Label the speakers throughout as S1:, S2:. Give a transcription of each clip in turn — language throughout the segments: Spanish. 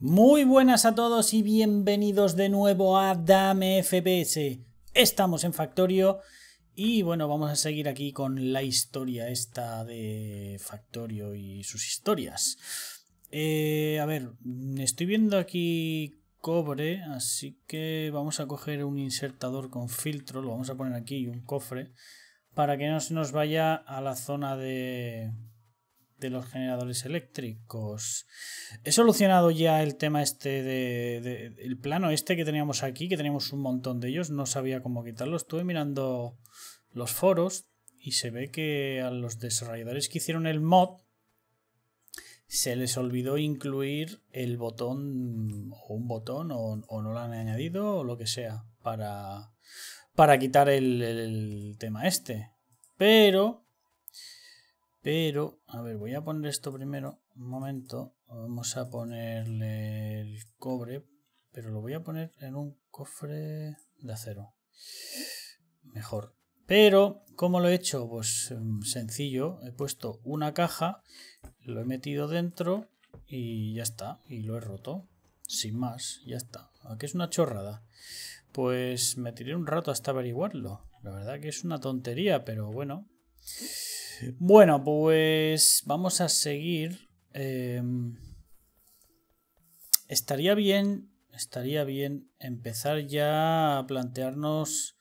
S1: Muy buenas a todos y bienvenidos de nuevo a Dame FPS. Estamos en Factorio y bueno, vamos a seguir aquí con la historia esta de Factorio y sus historias. Eh, a ver, estoy viendo aquí cobre, así que vamos a coger un insertador con filtro, lo vamos a poner aquí y un cofre para que no se nos vaya a la zona de de los generadores eléctricos. He solucionado ya el tema este de, el plano este que teníamos aquí, que teníamos un montón de ellos, no sabía cómo quitarlo. Estuve mirando los foros y se ve que a los desarrolladores que hicieron el mod se les olvidó incluir el botón o un botón o, no lo han añadido o lo que sea para para quitar el, el tema este. Pero pero, a ver, voy a poner esto primero. Un momento. Vamos a ponerle el cobre. Pero lo voy a poner en un cofre de acero. Mejor. Pero, ¿cómo lo he hecho? Pues mm, sencillo. He puesto una caja. Lo he metido dentro. Y ya está. Y lo he roto. Sin más. Ya está. Aquí ah, es una chorrada. Pues me tiré un rato hasta averiguarlo. La verdad que es una tontería, pero bueno. Bueno, pues vamos a seguir. Em, estaría bien, estaría bien empezar ya a plantearnos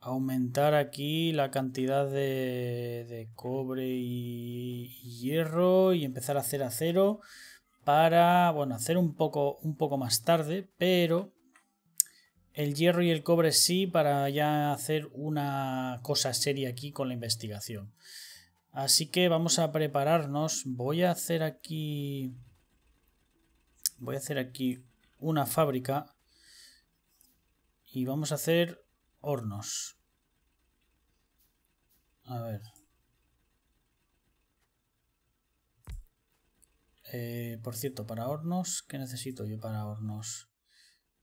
S1: aumentar aquí la cantidad de, cobre y, hierro y empezar a hacer acero para, bueno, hacer un poco, un poco más tarde, pero el hierro y el cobre sí para ya hacer una cosa seria aquí con la investigación. Así que vamos a prepararnos. Voy a hacer aquí... Voy a hacer aquí una fábrica. Y vamos a hacer hornos. A ver. Eh, por cierto, para hornos, ¿qué necesito yo para hornos?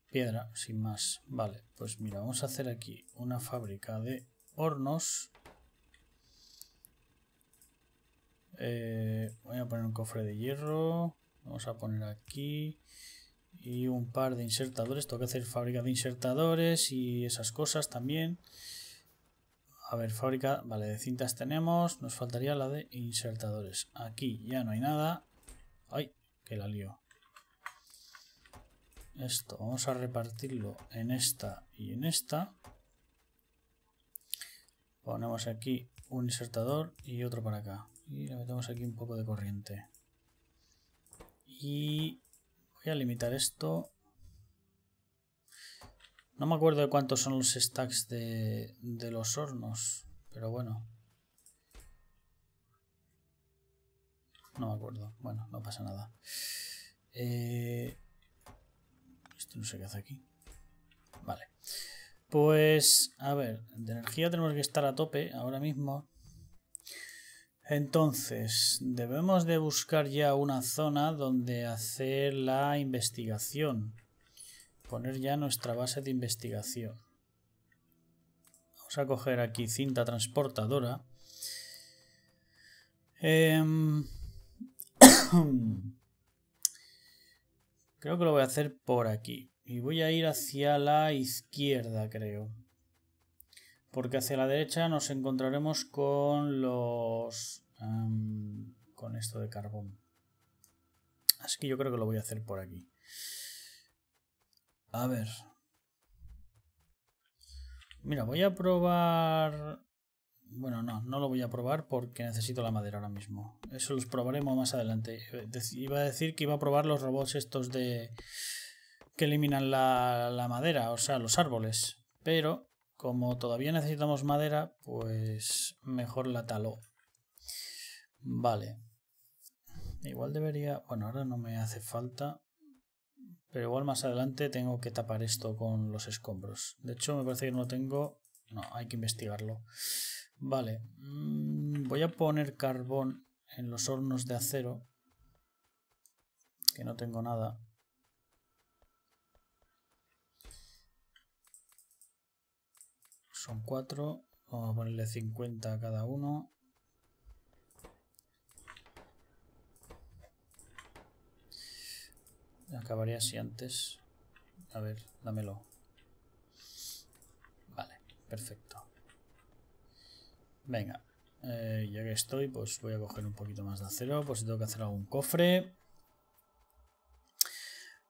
S1: Piedra, sin más. Vale, pues mira, vamos a hacer aquí una fábrica de hornos. Eh, voy a poner un cofre de hierro. Vamos a poner aquí. Y un par de insertadores. Tengo que hacer fábrica de insertadores y esas cosas también. A ver, fábrica. Vale, de cintas tenemos. Nos faltaría la de insertadores. Aquí ya no hay nada. ¡Ay! Que la lío. Esto vamos a repartirlo en esta y en esta. Ponemos aquí un insertador y otro para acá. Y le metemos aquí un poco de corriente. Y voy a limitar esto. No me acuerdo de cuántos son los stacks de, los hornos, pero bueno. No me acuerdo. Bueno, no pasa nada. Eh, esto no sé qué hace aquí. Vale. Pues, a ver, de energía tenemos que estar a tope ahora mismo. Entonces, debemos de buscar ya una zona donde hacer la investigación. Poner ya nuestra base de investigación. Vamos a coger aquí cinta transportadora. Em, creo que lo voy a hacer por aquí. Y voy a ir hacia la izquierda, creo porque hacia la derecha nos encontraremos con los con esto de carbón. Así que yo creo que lo voy a hacer por aquí. A ver. Mira, voy a probar... Bueno, no, no lo voy a probar porque necesito la madera ahora mismo. Eso los probaremos más adelante. Eh, iba a decir que iba a probar los robots estos de... que eliminan la, la madera, o sea, los árboles. Pero como todavía necesitamos madera, pues mejor la talo. Vale. Igual debería... Bueno, ahora no me hace falta. Pero igual más adelante tengo que tapar esto con los escombros. De hecho, me parece que no lo tengo. No, hay que investigarlo. Vale. Mm, voy a poner carbón en los hornos de acero. Que no tengo nada. Son cuatro. Vamos a ponerle 50 a cada uno. Acabaría si antes. A ver, dámelo. Vale, perfecto. Venga, eh, ya que estoy, pues voy a coger un poquito más de acero, pues si tengo que hacer algún cofre.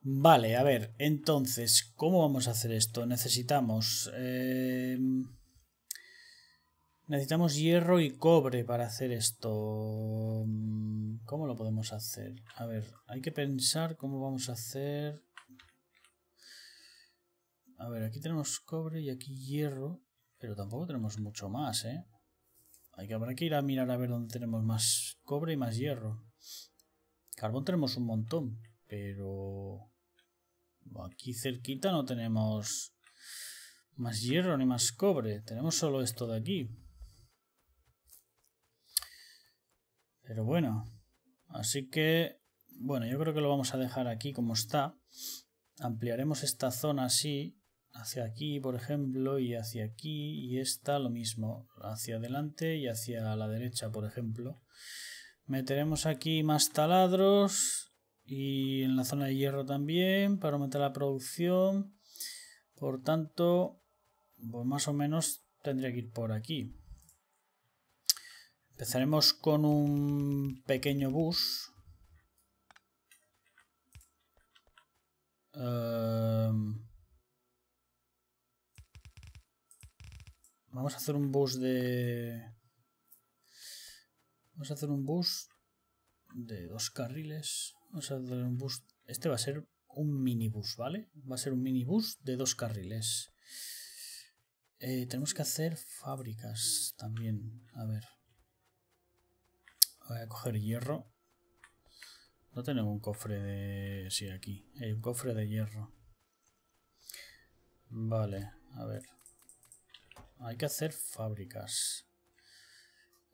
S1: Vale, a ver, entonces, ¿cómo vamos a hacer esto? Necesitamos... Eh, Necesitamos hierro y cobre para hacer esto. ¿Cómo lo podemos hacer? A ver, hay que pensar cómo vamos a hacer... A ver, aquí tenemos cobre y aquí hierro, pero tampoco tenemos mucho más, ¿eh? Hay que, habrá que ir a mirar a ver dónde tenemos más cobre y más hierro. Carbón tenemos un montón, pero... Aquí cerquita no tenemos más hierro ni más cobre. Tenemos solo esto de aquí. Pero bueno, así que, bueno, yo creo que lo vamos a dejar aquí como está. Ampliaremos esta zona así, hacia aquí, por ejemplo, y hacia aquí, y esta lo mismo, hacia adelante y hacia la derecha, por ejemplo. Meteremos aquí más taladros y en la zona de hierro también para aumentar la producción. Por tanto, pues más o menos tendría que ir por aquí. Empezaremos con un pequeño bus. Em, vamos a hacer un bus de... Vamos a hacer un bus de dos carriles. Vamos a un bus... Este va a ser un minibus, ¿vale? Va a ser un minibus de dos carriles. Eh, tenemos que hacer fábricas también. A ver. Voy a coger hierro. No tenemos un cofre de... Sí, aquí. Hay un cofre de hierro. Vale, a ver. Hay que hacer fábricas.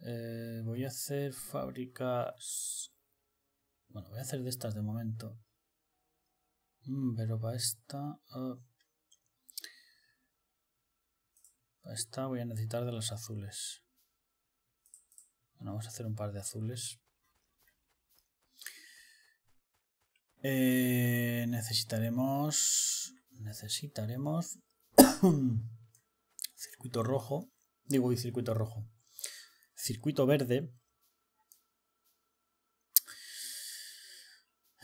S1: Eh, voy a hacer fábricas... Bueno, voy a hacer de estas de momento. Mm, pero para esta... Ah. Para esta voy a necesitar de las azules vamos a hacer un par de azules. Eh, necesitaremos... Necesitaremos... circuito rojo. Digo, y circuito rojo. Circuito verde.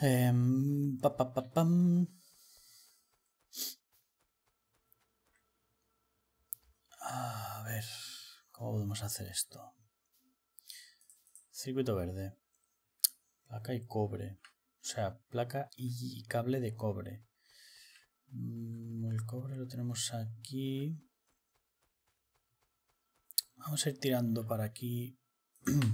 S1: Em, a ver, ¿cómo podemos hacer esto? Circuito verde. Placa y cobre. O sea, placa y cable de cobre. Mm, el cobre lo tenemos aquí. Vamos a ir tirando para aquí.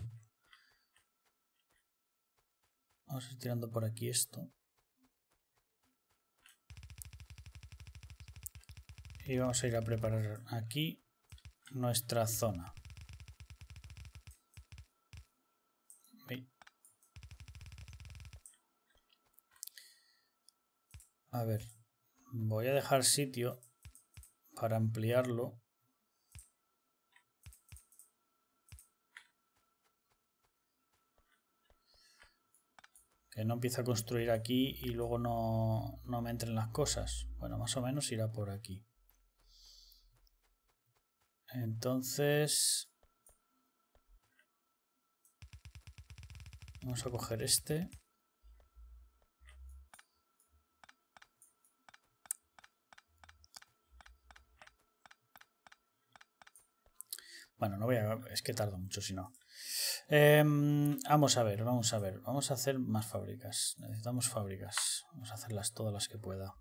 S1: Vamos a ir tirando por aquí esto. Y vamos a ir a preparar aquí nuestra zona. A ver, voy a dejar sitio para ampliarlo. Que no empiece a construir aquí y luego no, me entren las cosas. Bueno, más o menos irá por aquí. Entonces... Vamos a coger este. Bueno, no voy a. Es que tardo mucho si no. Em, vamos a ver, vamos a ver. Vamos a hacer más fábricas. Necesitamos fábricas. Vamos a hacerlas todas las que pueda.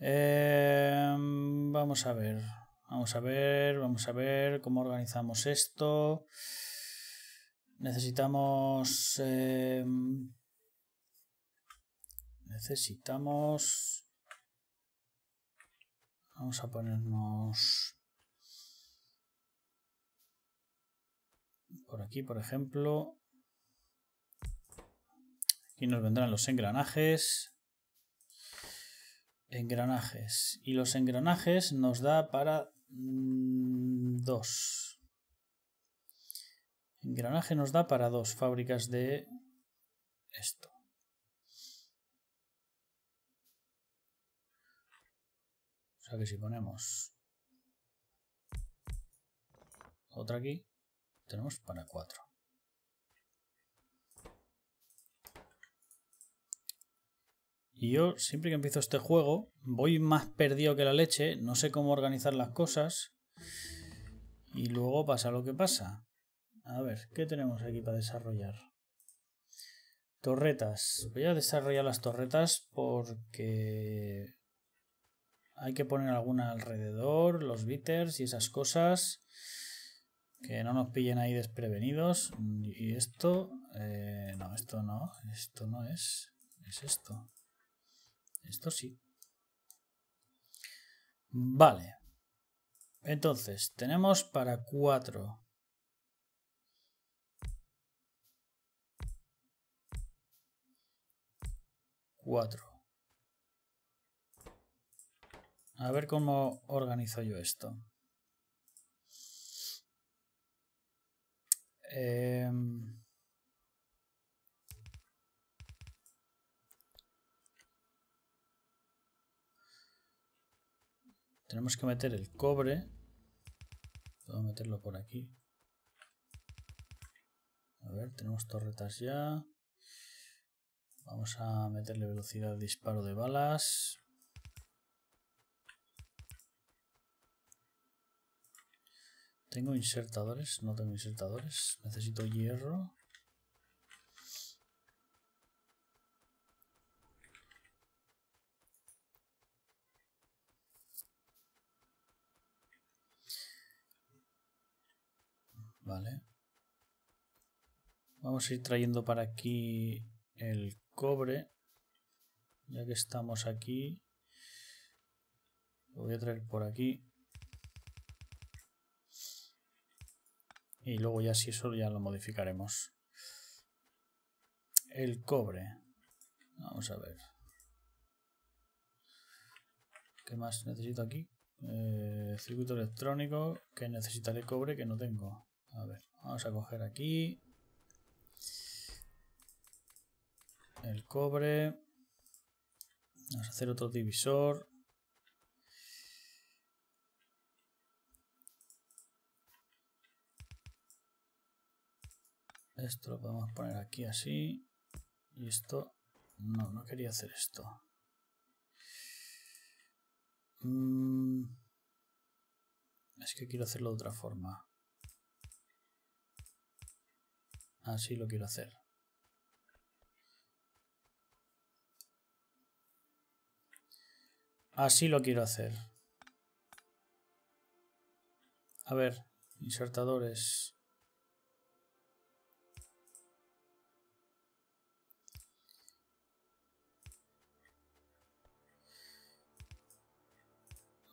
S1: Em, vamos a ver. Vamos a ver, vamos a ver cómo organizamos esto. Necesitamos... Em, necesitamos... Vamos a ponernos Por aquí, por ejemplo. Aquí nos vendrán los engranajes. Engranajes. Y los engranajes nos da para mm, dos. Engranaje nos da para dos fábricas de esto. O sea que si ponemos otra aquí, tenemos para 4. Y yo siempre que empiezo este juego voy más perdido que la leche, no sé cómo organizar las cosas. Y luego pasa lo que pasa. A ver, ¿qué tenemos aquí para desarrollar? Torretas. Voy a desarrollar las torretas porque hay que poner alguna alrededor, los bitters y esas cosas. Que no nos pillen ahí desprevenidos. Y esto... Eh, no, esto no. Esto no es. Es esto. Esto sí. Vale. Entonces, tenemos para cuatro. Cuatro. A ver cómo organizo yo esto. Em, tenemos que meter el cobre. Puedo meterlo por aquí. A ver, tenemos torretas ya. Vamos a meterle velocidad de disparo de balas. ¿Tengo insertadores? No tengo insertadores. Necesito hierro. Vale. Vamos a ir trayendo para aquí el cobre. Ya que estamos aquí. Lo voy a traer por aquí. Y luego ya si eso ya lo modificaremos. El cobre. Vamos a ver. ¿Qué más necesito aquí? Eh, circuito electrónico que necesitaré cobre que no tengo. A ver, vamos a coger aquí. El cobre. Vamos a hacer otro divisor. Esto lo podemos poner aquí así. Y esto... No, no quería hacer esto. Mm. Es que quiero hacerlo de otra forma. Así lo quiero hacer. Así lo quiero hacer. A ver, insertadores.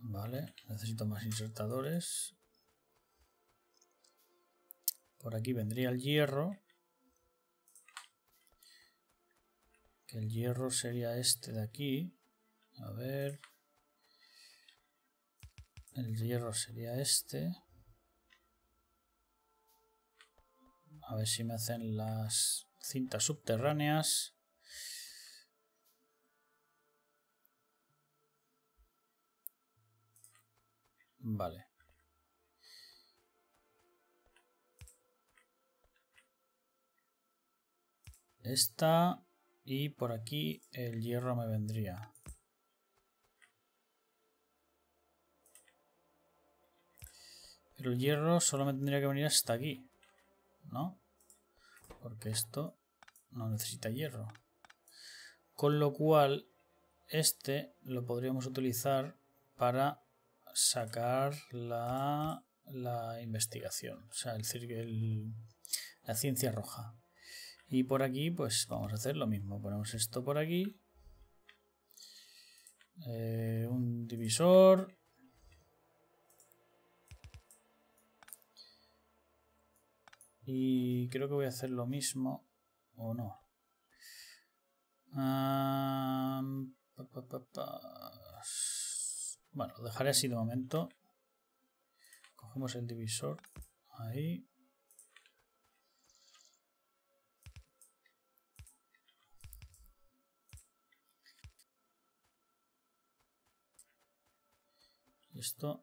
S1: Vale, necesito más insertadores. Por aquí vendría el hierro. el hierro sería este de aquí. A ver. El hierro sería este. A ver si me hacen las cintas subterráneas. Vale. Esta y por aquí el hierro me vendría. Pero el hierro solo me tendría que venir hasta aquí, ¿no? Porque esto no necesita hierro. Con lo cual, este lo podríamos utilizar para sacar la, la investigación, o sea, el, el, la ciencia roja. Y por aquí, pues vamos a hacer lo mismo. Ponemos esto por aquí. Eh, un divisor. Y creo que voy a hacer lo mismo. ¿O no? Ah, bueno, lo dejaré así de momento. Cogemos el divisor. Ahí. Esto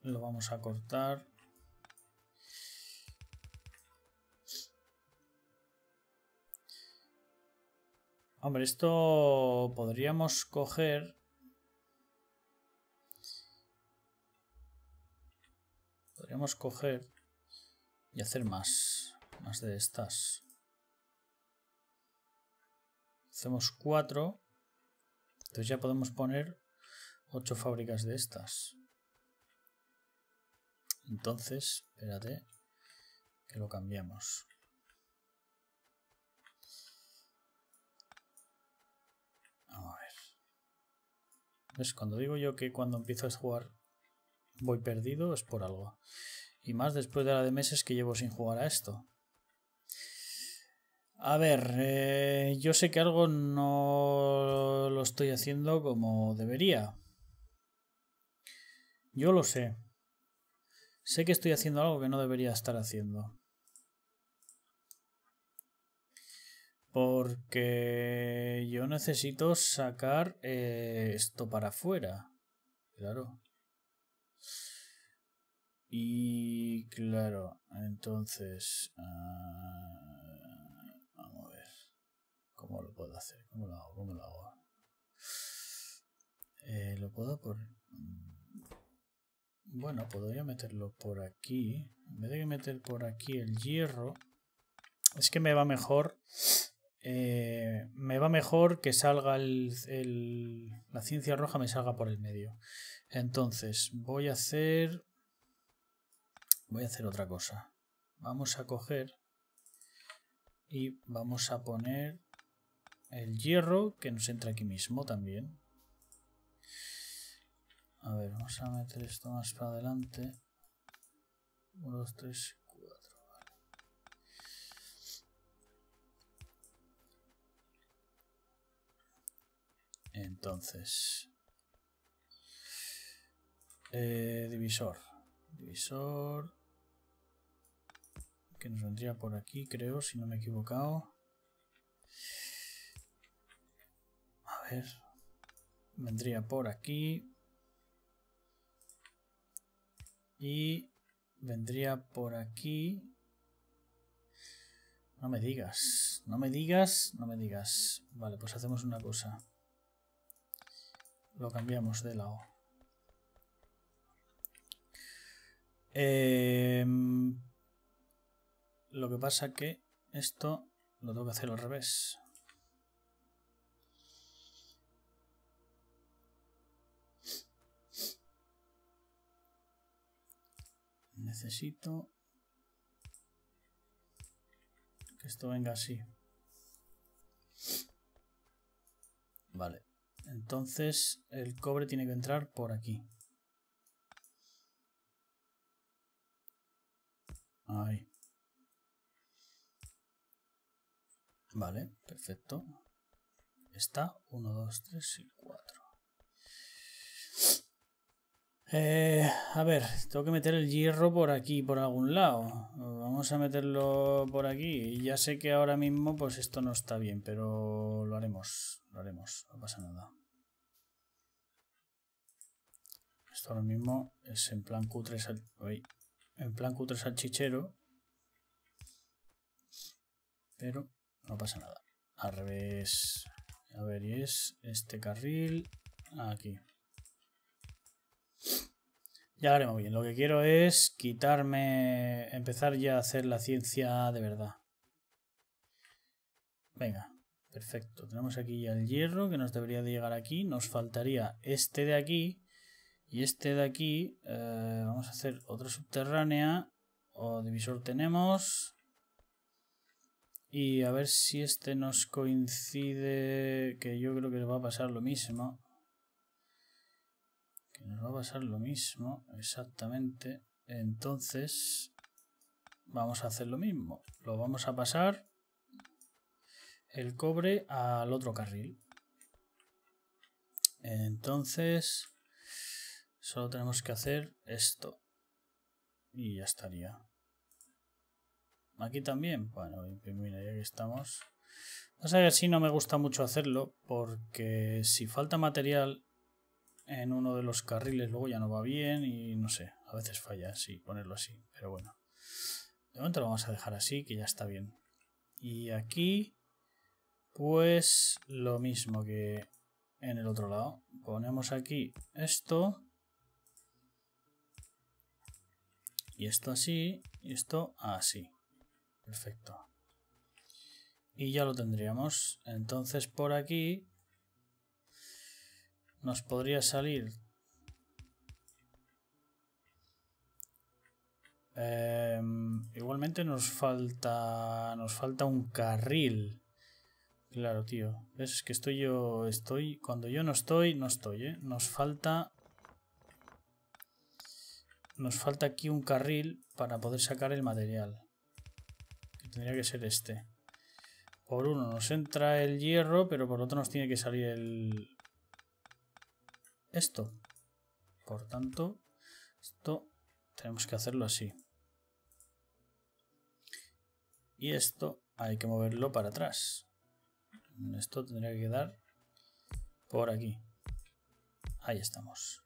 S1: lo vamos a cortar. Hombre, esto podríamos coger queremos coger y hacer más, más de estas. Hacemos cuatro. Entonces ya podemos poner ocho fábricas de estas. Entonces, espérate, que lo cambiamos. A ver. Cuando digo yo que cuando empiezo a jugar voy perdido es por algo. Y más después de la de meses que llevo sin jugar a esto. A ver, eh, yo sé que algo no lo estoy haciendo como debería. Yo lo sé. Sé que estoy haciendo algo que no debería estar haciendo. Porque yo necesito sacar eh, esto para afuera. Claro. Y claro, entonces... Ah, vamos a ver. ¿Cómo lo puedo hacer? ¿Cómo lo hago? ¿Cómo lo hago? Eh, lo puedo por... Mm, bueno, podría meterlo por aquí. En vez de meter por aquí el hierro... Es que me va mejor... Eh, me va mejor que salga el, la ciencia roja, me salga por el medio. Entonces, voy a hacer voy a hacer otra cosa. Vamos a coger y vamos a poner el hierro que nos entra aquí mismo también. A ver, vamos a meter esto más para adelante. 1, 2, 3, 4. Entonces, eh, divisor, divisor, que nos vendría por aquí, creo, si no me he equivocado. A ver, vendría por aquí. Y vendría por aquí. No me digas, no me digas, no me digas. Vale, pues hacemos una cosa. Lo cambiamos de lado. Eh, lo que pasa que esto lo tengo que hacer al revés. Necesito que esto venga así. Vale. Entonces el cobre tiene que entrar por aquí. Ahí. Vale, perfecto. Está 1, 2, 3 y 4. Eh, a ver, tengo que meter el hierro por aquí, por algún lado. Vamos a meterlo por aquí. Ya sé que ahora mismo pues esto no está bien, pero lo haremos. Lo haremos, no pasa nada. Esto ahora mismo es en plan Q3 al... en plan Q3 al chichero. Pero no pasa nada. Al revés. A ver, y es este carril aquí. Ya haremos bien. Lo que quiero es quitarme, empezar ya a hacer la ciencia de verdad. Venga, perfecto. Tenemos aquí ya el hierro que nos debería de llegar aquí. Nos faltaría este de aquí y este de aquí. Eh, vamos a hacer otra subterránea o divisor tenemos. Y a ver si este nos coincide, que yo creo que nos va a pasar lo mismo. Que nos va a pasar lo mismo, exactamente. Entonces, vamos a hacer lo mismo. Lo vamos a pasar el cobre al otro carril. Entonces, solo tenemos que hacer esto. Y ya estaría. Aquí también. Bueno, mira, ya que estamos. vamos a ver si no me gusta mucho hacerlo porque si falta material en uno de los carriles luego ya no va bien y no sé, a veces falla, sí, ponerlo así. Pero bueno, de momento lo vamos a dejar así que ya está bien. Y aquí, pues lo mismo que en el otro lado. Ponemos aquí esto. Y esto así, y esto así. Perfecto. Y ya lo tendríamos. Entonces por aquí nos podría salir em, igualmente nos falta nos falta un carril claro tío es que estoy yo estoy cuando yo no estoy no estoy ¿eh? nos falta nos falta aquí un carril para poder sacar el material Tendría que ser este. Por uno nos entra el hierro, pero por otro nos tiene que salir el... Esto. Por tanto, esto tenemos que hacerlo así. Y esto hay que moverlo para atrás. Esto tendría que quedar por aquí. Ahí estamos.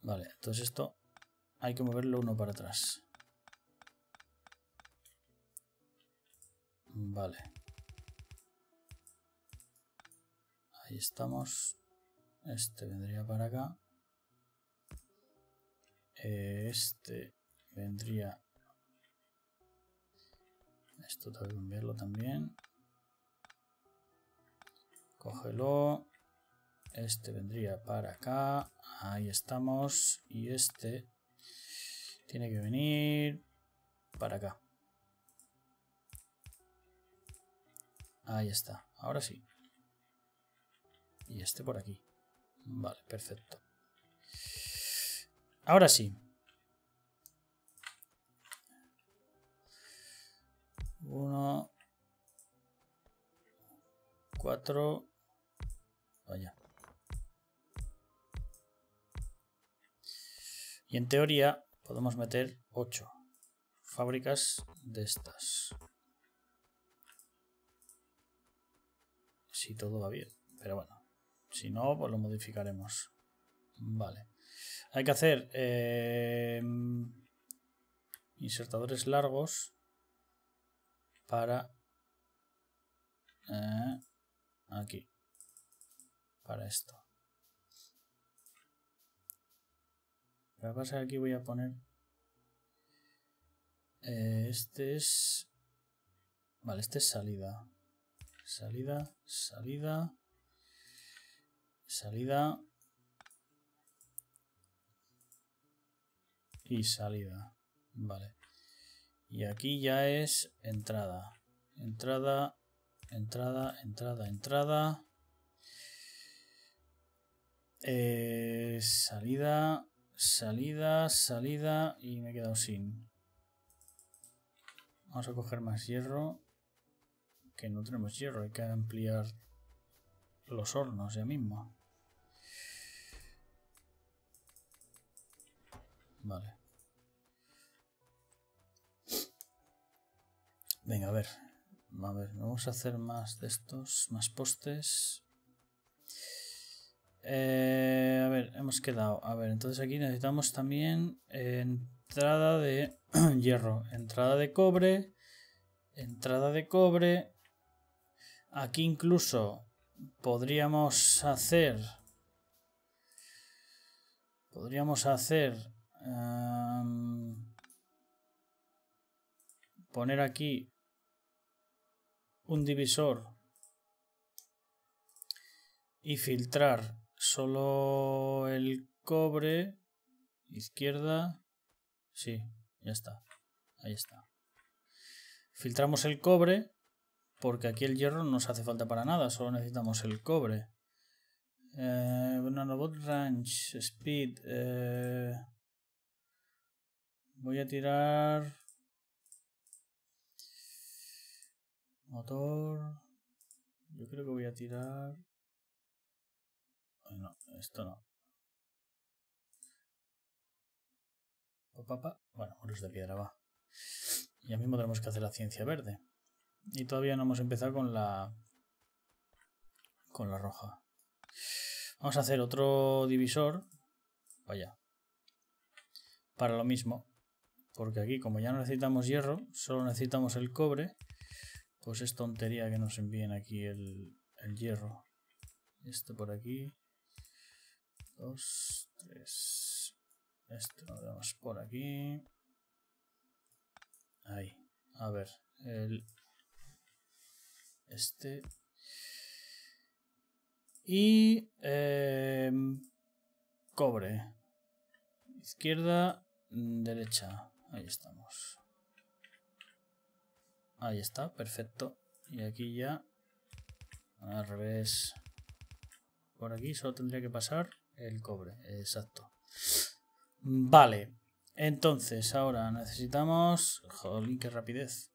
S1: Vale, entonces esto hay que moverlo uno para atrás. Vale. Ahí estamos. Este vendría para acá. Este vendría... Esto tengo que cambiarlo también. Cógelo. Este vendría para acá. Ahí estamos. Y este tiene que venir para acá. Ahí está, ahora sí. Y este por aquí. Vale, perfecto. Ahora sí. Uno. Cuatro. Vaya. Y en teoría podemos meter ocho fábricas de estas. si todo va bien. Pero bueno, si no, pues lo modificaremos. Vale. Hay que hacer eh, insertadores largos para... Eh, aquí. Para esto. Lo que pasa aquí voy a poner... Eh, este es... Vale, este es salida salida, salida, salida y salida. Vale. Y aquí ya es entrada, entrada, entrada, entrada, entrada. Eh, salida, salida, salida y me he quedado sin. Vamos a coger más hierro que no tenemos hierro, hay que ampliar los hornos ya mismo. Vale. Venga, a ver. vamos a hacer más de estos, más postes. Eh, a ver, hemos quedado. A ver, entonces aquí necesitamos también entrada de hierro, entrada de cobre, entrada de cobre, Aquí incluso podríamos hacer... Podríamos hacer... Em, poner aquí un divisor y filtrar solo el cobre izquierda sí ya está ahí está filtramos el cobre porque aquí el hierro no nos hace falta para nada, solo necesitamos el cobre. Eh, nanobot ranch Speed. Eh, voy a tirar... Motor. Yo creo que voy a tirar... Ay, esto no. Bueno, muros de piedra va. Ya mismo tenemos que hacer la ciencia verde. Y todavía no hemos empezado con la... Con la roja. Vamos a hacer otro divisor. Vaya. Para lo mismo. Porque aquí, como ya no necesitamos hierro, solo necesitamos el cobre. Pues es tontería que nos envíen aquí el, el hierro. Esto por aquí. Dos, tres. Esto lo damos por aquí. Ahí. A ver. El este. Y em, cobre. Izquierda, derecha. Ahí estamos. Ahí está, perfecto. Y aquí ya. Al revés. Por aquí solo tendría que pasar el cobre. Exacto. Vale. Entonces, ahora necesitamos... Jolín, qué rapidez.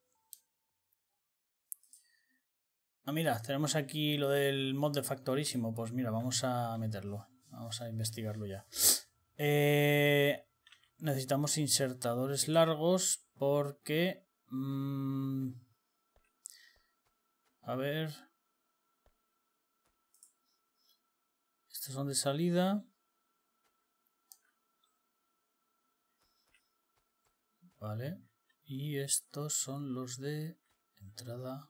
S1: Ah, mira, tenemos aquí lo del mod de factorísimo. Pues mira, vamos a meterlo. Vamos a investigarlo ya. Eh, necesitamos insertadores largos porque... Mm, a ver... Estos son de salida. Vale. Y estos son los de entrada.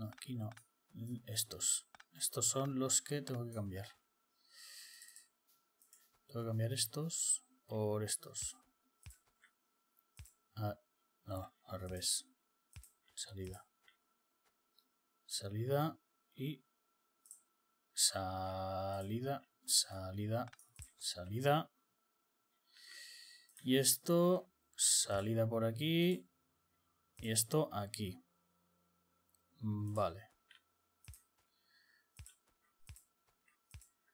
S1: No, aquí no. Estos. Estos son los que tengo que cambiar. Tengo que cambiar estos por estos. Ah, no, al revés. Salida. Salida y salida, salida, salida. Y esto, salida por aquí. Y esto aquí. Mm, vale.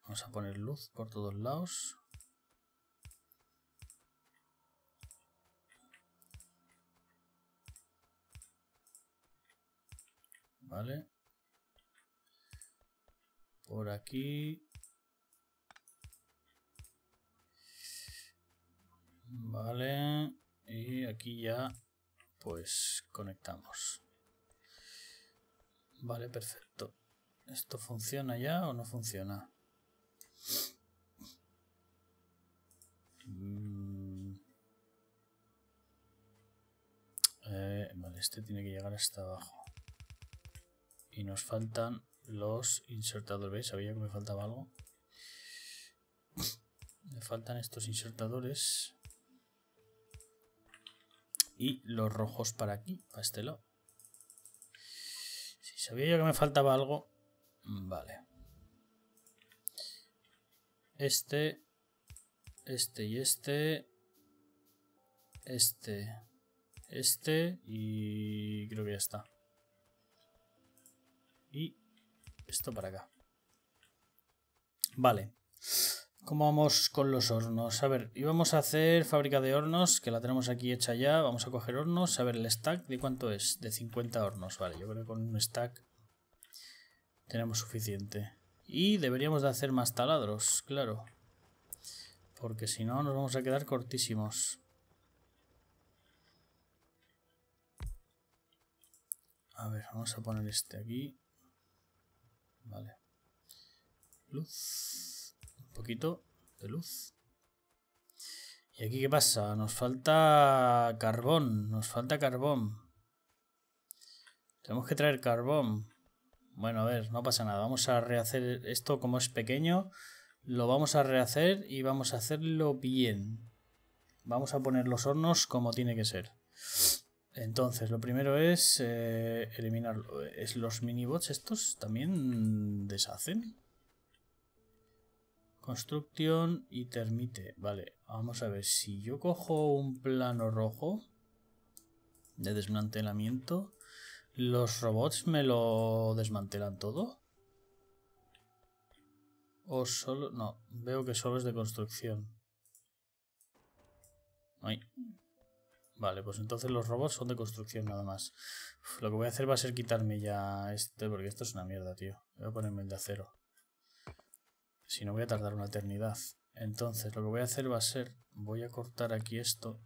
S1: Vamos a poner luz por todos lados. Vale. Por aquí. Vale. Y aquí ya, pues, conectamos. Vale, perfecto. ¿Esto funciona ya o no funciona? Mm. Eh, vale, este tiene que llegar hasta abajo. Y nos faltan los insertadores. ¿Veis? Sabía que me faltaba algo. Me faltan estos insertadores. Y los rojos para aquí, para este lado. Sabía yo que me faltaba algo. Vale. Este. Este y este. Este. Este. Y creo que ya está. Y esto para acá. Vale. ¿Cómo vamos con los hornos? A ver, íbamos a hacer fábrica de hornos, que la tenemos aquí hecha ya. Vamos a coger hornos. A ver, el stack, ¿de cuánto es? De 50 hornos. Vale, yo creo que con un stack tenemos suficiente. Y deberíamos de hacer más taladros, claro. Porque si no, nos vamos a quedar cortísimos. A ver, vamos a poner este aquí. Vale. Luz poquito de luz. ¿Y aquí qué pasa? Nos falta carbón, nos falta carbón. Tenemos que traer carbón. Bueno, a ver, no pasa nada. Vamos a rehacer esto como es pequeño. Lo vamos a rehacer y vamos a hacerlo bien. Vamos a poner los hornos como tiene que ser. Entonces, lo primero es eh, eliminarlo. es los mini bots. Estos también deshacen construcción y termite. Vale, vamos a ver. Si yo cojo un plano rojo de desmantelamiento, ¿los robots me lo desmantelan todo? O solo... No, veo que solo es de construcción. Vale, pues entonces los robots son de construcción nada más. lo que voy a hacer va a ser quitarme ya este, porque esto es una mierda, tío. Voy a ponerme el de acero. Si no voy a tardar una eternidad. Entonces lo que voy a hacer va a ser, voy a cortar aquí esto.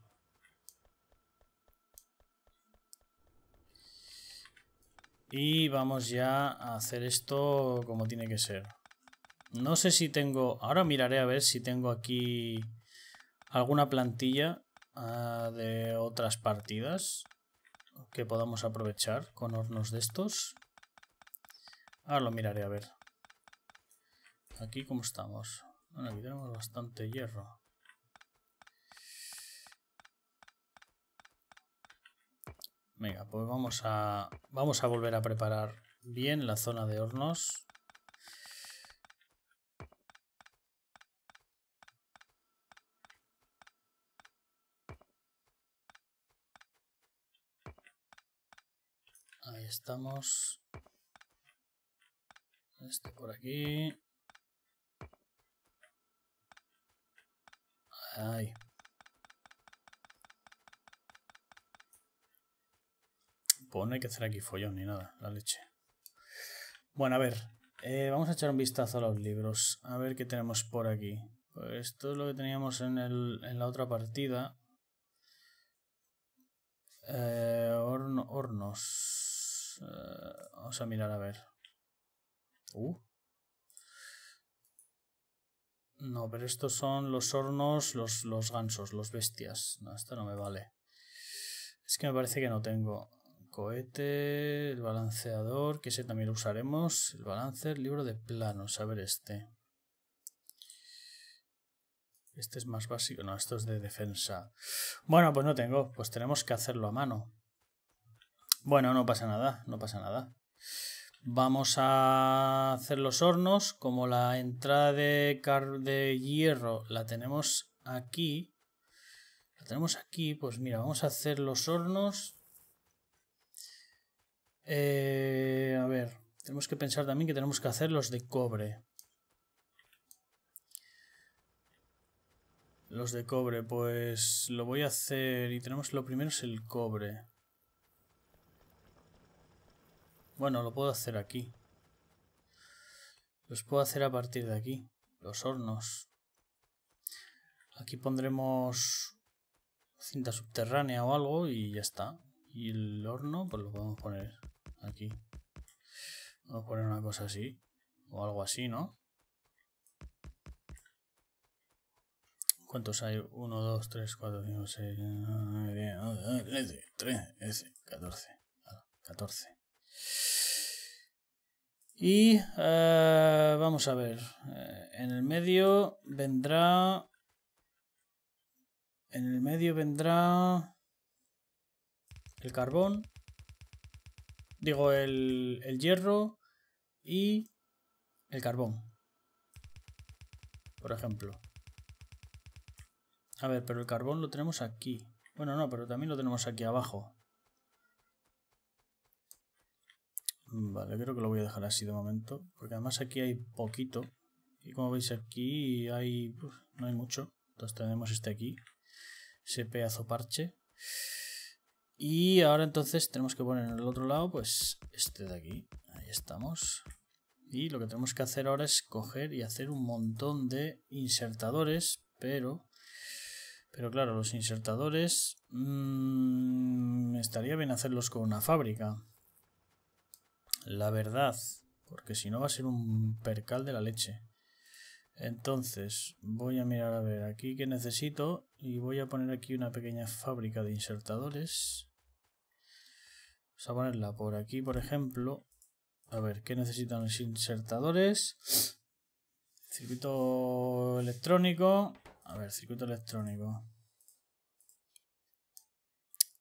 S1: Y vamos ya a hacer esto como tiene que ser. No sé si tengo... Ahora miraré a ver si tengo aquí alguna plantilla ah, de otras partidas que podamos aprovechar con hornos de estos. Ahora lo miraré a ver. Aquí cómo estamos. Bueno, aquí tenemos bastante hierro. Venga, pues vamos a, vamos a volver a preparar bien la zona de hornos. Ahí estamos. Este por aquí. Ay. Pues no hay que hacer aquí follón ni nada, la leche. Bueno, a ver. Eh, vamos a echar un vistazo a los libros. A ver qué tenemos por aquí. Pues esto es lo que teníamos en, el, en la otra partida. Eh, hornos. Eh, vamos a mirar a ver. Uh, no, pero estos son los hornos, los, los gansos, los bestias. No, esto no me vale. Es que me parece que no tengo. Cohete, el balanceador, que ese también lo usaremos. El balance, libro de planos. A ver este. Este es más básico. No, esto es de defensa. Bueno, pues no tengo. Pues tenemos que hacerlo a mano. Bueno, no pasa nada. No pasa nada. Vamos a hacer los hornos. Como la entrada de, de hierro la tenemos aquí. La tenemos aquí. Pues mira, vamos a hacer los hornos. Eh, a ver, tenemos que pensar también que tenemos que hacer los de cobre. Los de cobre, pues lo voy a hacer. Y tenemos lo primero es el cobre. Bueno, lo puedo hacer aquí. Los puedo hacer a partir de aquí. Los hornos. Aquí pondremos cinta subterránea o algo y ya está. Y el horno, pues lo podemos poner aquí. Vamos a poner una cosa así. O algo así, ¿no? ¿Cuántos hay? 1, 2, 3, 4, 5, 6, 9, 10, 11, 13, 14. 14. Y eh, vamos a ver. Eh, en el medio vendrá... En el medio vendrá... El carbón. Digo, el, el hierro y el carbón. Por ejemplo. A ver, pero el carbón lo tenemos aquí. Bueno, no, pero también lo tenemos aquí abajo. Vale, creo que lo voy a dejar así de momento, porque además aquí hay poquito. Y como veis aquí hay no hay mucho. Entonces tenemos este aquí, ese pedazo parche. Y ahora entonces tenemos que poner en el otro lado, pues este de aquí. Ahí estamos. Y lo que tenemos que hacer ahora es coger y hacer un montón de insertadores, pero... Pero claro, los insertadores... Mmm, estaría bien hacerlos con una fábrica. La verdad, porque si no va a ser un percal de la leche. Entonces, voy a mirar a ver aquí qué necesito y voy a poner aquí una pequeña fábrica de insertadores. Vamos a ponerla por aquí, por ejemplo. A ver, ¿qué necesitan los insertadores? Circuito electrónico. A ver, circuito electrónico.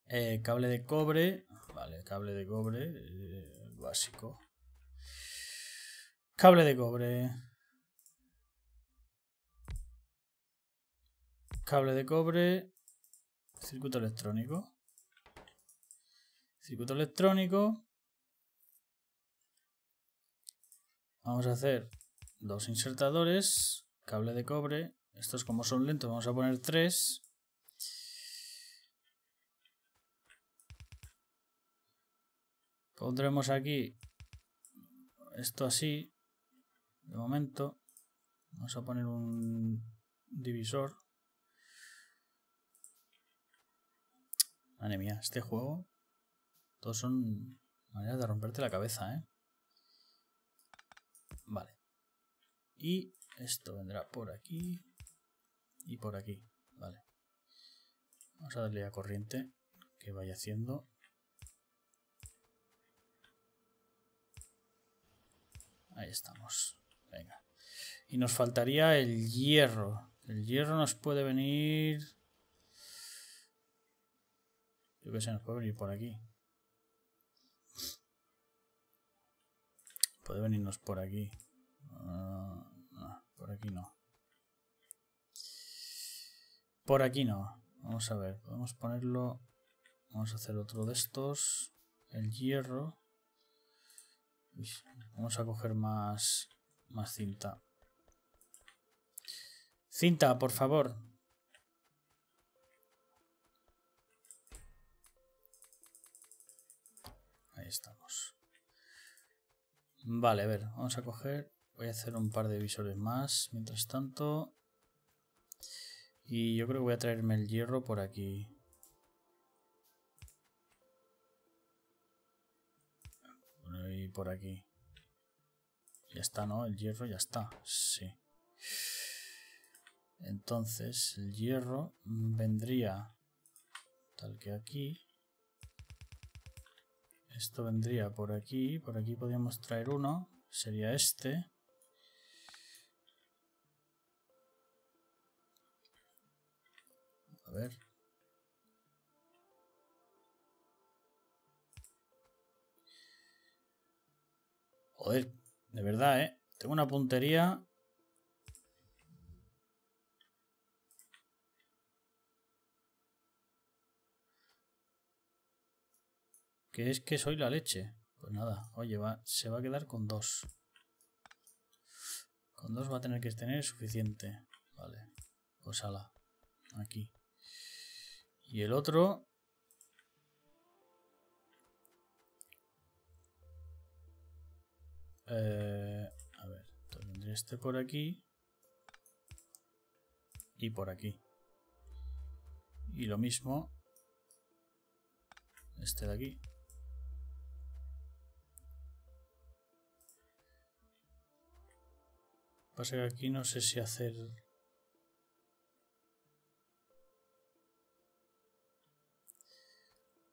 S1: Eh, cable de cobre. Vale, cable de cobre. Eh, básico. Cable de cobre. Cable de cobre. Circuito electrónico. Circuito electrónico. Vamos a hacer dos insertadores. Cable de cobre. Estos como son lentos vamos a poner tres. Pondremos aquí esto así. De momento. Vamos a poner un divisor. Madre mía, este juego. Todos son maneras de romperte la cabeza, ¿eh? Vale. Y esto vendrá por aquí y por aquí. Vale. Vamos a darle a corriente que vaya haciendo Ahí estamos. Venga. Y nos faltaría el hierro. El hierro nos puede venir... Yo que sé, nos puede venir por aquí. Puede venirnos por aquí. Ah, por aquí no. Por aquí no. Vamos a ver, podemos ponerlo... Vamos a hacer otro de estos. El hierro. Vamos a coger más, más cinta. Cinta, por favor. Ahí estamos. Vale, a ver, vamos a coger... Voy a hacer un par de visores más, mientras tanto. Y yo creo que voy a traerme el hierro por aquí. por aquí. Ya está, ¿no? El hierro ya está. Sí. Entonces, el hierro vendría tal que aquí. Esto vendría por aquí. Por aquí podríamos traer uno. Sería este. A ver. Joder, de verdad, ¿eh? Tengo una puntería. Que es que soy la leche. Pues nada, oye, va, se va a quedar con dos. Con dos va a tener que tener suficiente. Vale. Pues ala. Aquí. Y el otro Eh, a ver, tendría este por aquí. Y por aquí. Y lo mismo. Este de aquí. Pasa que aquí no sé si hacer...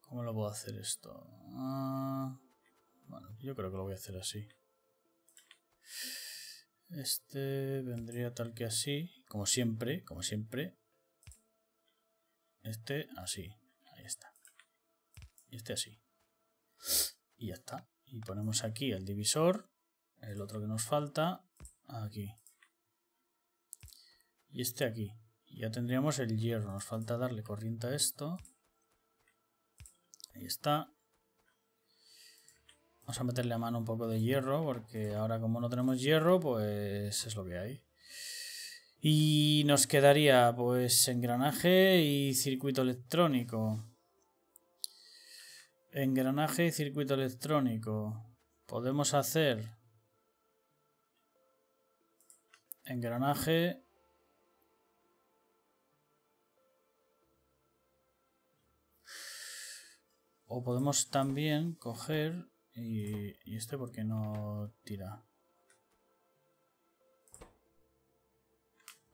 S1: ¿Cómo lo puedo hacer esto? Ah, bueno, yo creo que lo voy a hacer así. Este vendría tal que así, como siempre, como siempre. Este así, ahí está. Y este así. Y ya está. Y ponemos aquí el divisor, el otro que nos falta, aquí. Y este aquí. Ya tendríamos el hierro, nos falta darle corriente a esto. Ahí está. Vamos a meterle a mano un poco de hierro, porque ahora como no tenemos hierro, pues es lo que hay. Y nos quedaría pues engranaje y circuito electrónico. Engranaje y circuito electrónico. Podemos hacer engranaje o podemos también coger y, este porque no tira.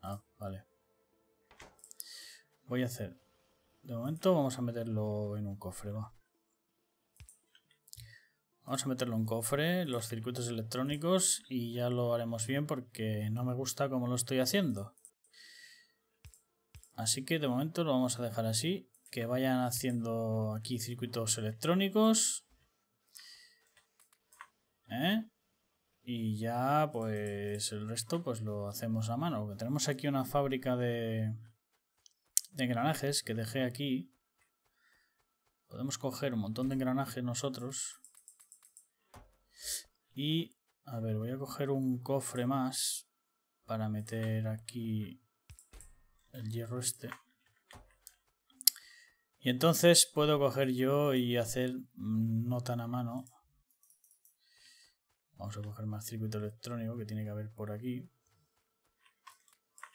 S1: Ah, vale. Voy a hacer. De momento vamos a meterlo en un cofre, va. Vamos a meterlo en un cofre, los circuitos electrónicos y ya lo haremos bien porque no me gusta como lo estoy haciendo. Así que de momento lo vamos a dejar así, que vayan haciendo aquí circuitos electrónicos. ¿eh? Y ya, pues el resto, pues lo hacemos a mano. tenemos aquí una fábrica de, de engranajes que dejé aquí. Podemos coger un montón de engranajes nosotros. Y, a ver, voy a coger un cofre más para meter aquí el hierro este. Y entonces puedo coger yo y hacer mm, no tan a mano. Vamos a coger más circuito electrónico que tiene que haber por aquí.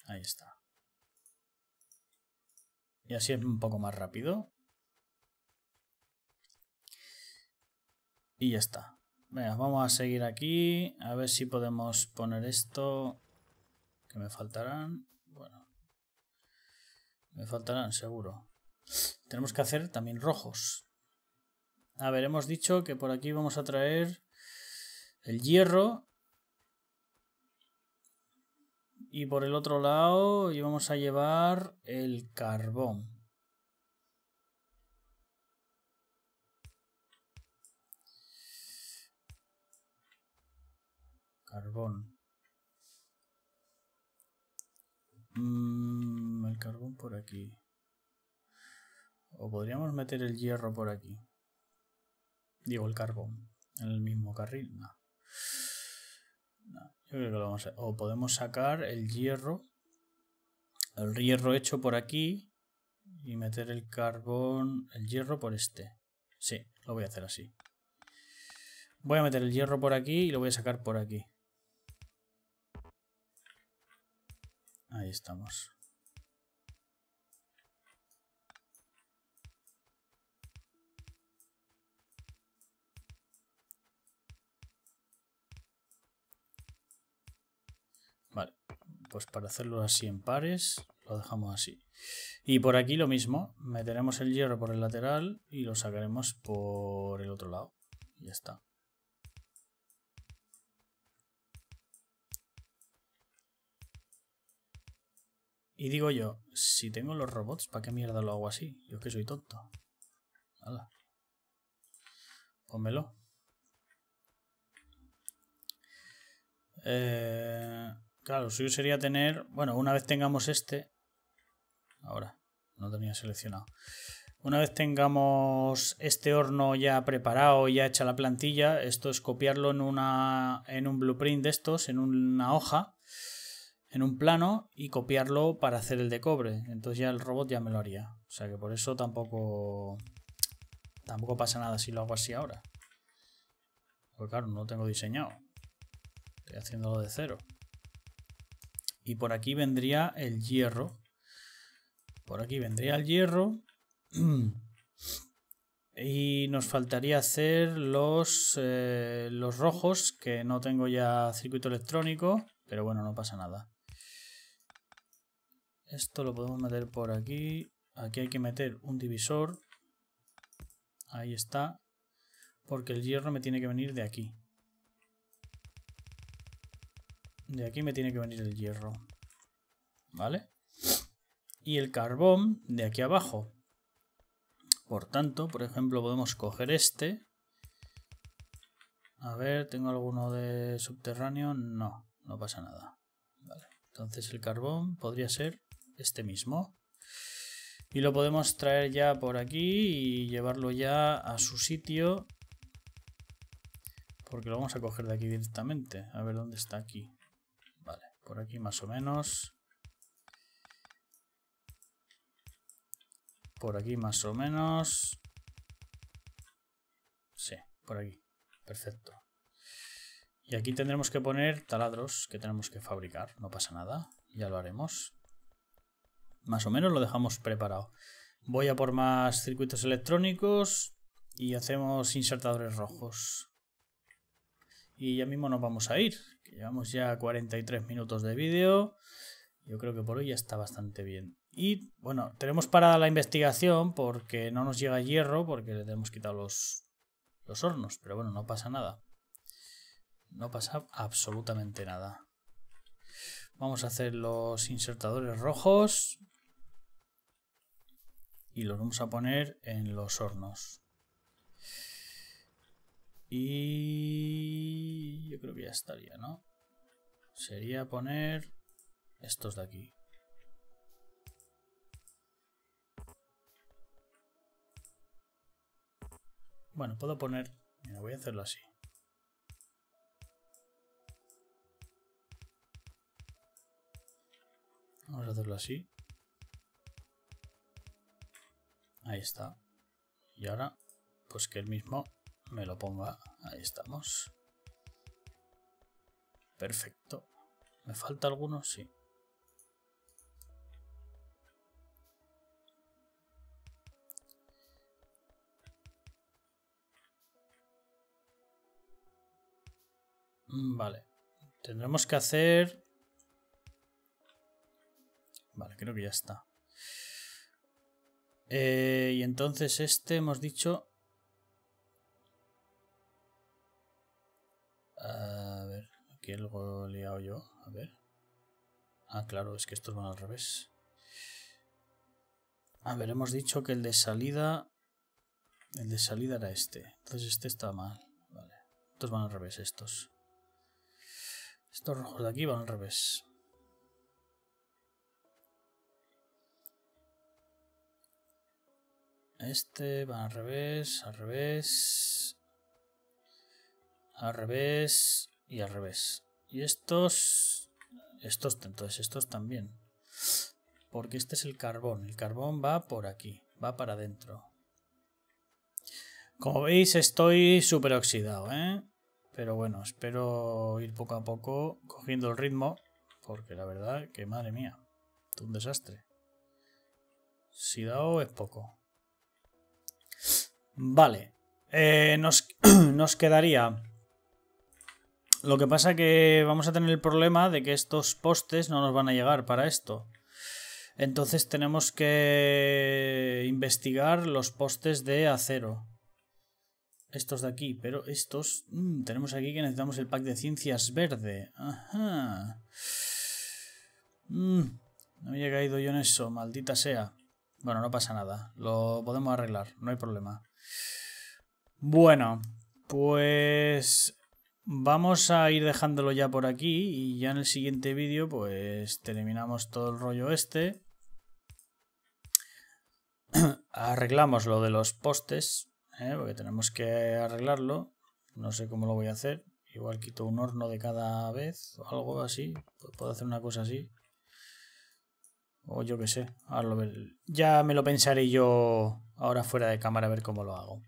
S1: Ahí está. Y así es un poco más rápido. Y ya está. Venga, vamos a seguir aquí. A ver si podemos poner esto. Que me faltarán. Bueno. Me faltarán, seguro. Tenemos que hacer también rojos. A ver, hemos dicho que por aquí vamos a traer el hierro. Y por el otro lado íbamos a llevar el carbón. Carbón. Mm, el carbón por aquí. O podríamos meter el hierro por aquí. Digo, el carbón. En el mismo carril. No. O podemos sacar el hierro. El hierro hecho por aquí. Y meter el carbón, el hierro por este. Sí, lo voy a hacer así. Voy a meter el hierro por aquí y lo voy a sacar por aquí. Ahí estamos. pues para hacerlo así en pares, lo dejamos así. Y por aquí lo mismo, meteremos el hierro por el lateral y lo sacaremos por el otro lado. Ya está. Y digo yo, si tengo los robots, ¿para qué mierda lo hago así? Yo que soy tonto. Hala. Pónmelo. Eh... Claro, suyo sería tener. Bueno, una vez tengamos este. Ahora, no tenía seleccionado. Una vez tengamos este horno ya preparado, ya hecha la plantilla, esto es copiarlo en, una, en un blueprint de estos, en una hoja, en un plano y copiarlo para hacer el de cobre. Entonces ya el robot ya me lo haría. O sea que por eso tampoco, tampoco pasa nada si lo hago así ahora. Porque claro, no lo tengo diseñado. Estoy haciéndolo de cero. Y por aquí vendría el hierro. Por aquí vendría el hierro. Y nos faltaría hacer los, eh, los rojos, que no tengo ya circuito electrónico, pero bueno, no pasa nada. Esto lo podemos meter por aquí. Aquí hay que meter un divisor. Ahí está. Porque el hierro me tiene que venir de aquí. De aquí me tiene que venir el hierro. ¿Vale? Y el carbón de aquí abajo. Por tanto, por ejemplo, podemos coger este. A ver, ¿tengo alguno de subterráneo? No, no pasa nada. Entonces el carbón podría ser este mismo. Y lo podemos traer ya por aquí y llevarlo ya a su sitio. Porque lo vamos a coger de aquí directamente. A ver dónde está aquí. Por aquí más o menos. Por aquí más o menos. Sí, por aquí. Perfecto. Y aquí tendremos que poner taladros que tenemos que fabricar. No pasa nada. Ya lo haremos. Más o menos lo dejamos preparado. Voy a por más circuitos electrónicos y hacemos insertadores rojos. Y ya mismo nos vamos a ir. Llevamos ya 43 minutos de vídeo. Yo creo que por hoy ya está bastante bien. Y bueno, tenemos parada la investigación porque no nos llega hierro, porque le tenemos quitado los, los hornos. Pero bueno, no pasa nada. No pasa absolutamente nada. Vamos a hacer los insertadores rojos. Y los vamos a poner en los hornos. Y yo creo que ya estaría, ¿no? sería poner estos de aquí. Bueno, puedo poner... Mira, voy a hacerlo así. Vamos a hacerlo así. Ahí está. Y ahora, pues que el mismo me lo ponga. Ahí estamos. Perfecto. ¿Me falta alguno? Sí. Mm, vale. Tendremos que hacer... Vale, creo que ya está. Eh, y entonces este hemos dicho luego he liado yo. A ver. Ah, claro, es que estos van al revés. A ver, hemos dicho que el de salida... El de salida era este. Entonces este está mal. Vale. Estos van al revés, estos. Estos rojos de aquí van al revés. Este va al revés, al revés. Al revés y al revés. Y estos, estos, entonces estos también. Porque este es el carbón. El carbón va por aquí, va para adentro. Como veis estoy súper oxidado, ¿eh? Pero bueno, espero ir poco a poco cogiendo el ritmo. Porque la verdad que madre mía, es un desastre. Si es poco. Vale, eh, nos, nos quedaría lo que pasa que vamos a tener el problema de que estos postes no nos van a llegar para esto. Entonces tenemos que investigar los postes de acero. Estos de aquí, pero estos... Mm, tenemos aquí que necesitamos el pack de ciencias verde. Ajá. Mm, no he caído yo en eso, maldita sea. Bueno, no pasa nada. Lo podemos arreglar, no hay problema. Bueno, pues Vamos a ir dejándolo ya por aquí y ya en el siguiente vídeo pues terminamos todo el rollo este. Arreglamos lo de los postes, ¿eh? porque tenemos que arreglarlo. No sé cómo lo voy a hacer. Igual quito un horno de cada vez o algo así. Puedo hacer una cosa así. O yo qué sé. ya me lo pensaré yo ahora fuera de cámara a ver cómo lo hago.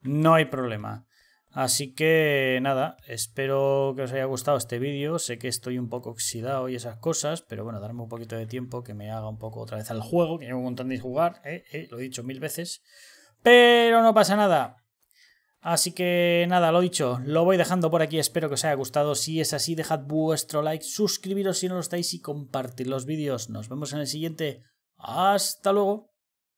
S1: No hay problema. Así que nada, espero que os haya gustado este vídeo. Sé que estoy un poco oxidado y esas cosas, pero bueno, darme un poquito de tiempo que me haga un poco otra vez al juego, que llevo montón de jugar, eh, eh, lo he dicho mil veces. Pero no pasa nada. Así que nada, lo dicho, lo voy dejando por aquí, espero que os haya gustado, si es así dejad vuestro like, suscribiros si no lo estáis y compartid los vídeos. Nos vemos en el siguiente, hasta luego.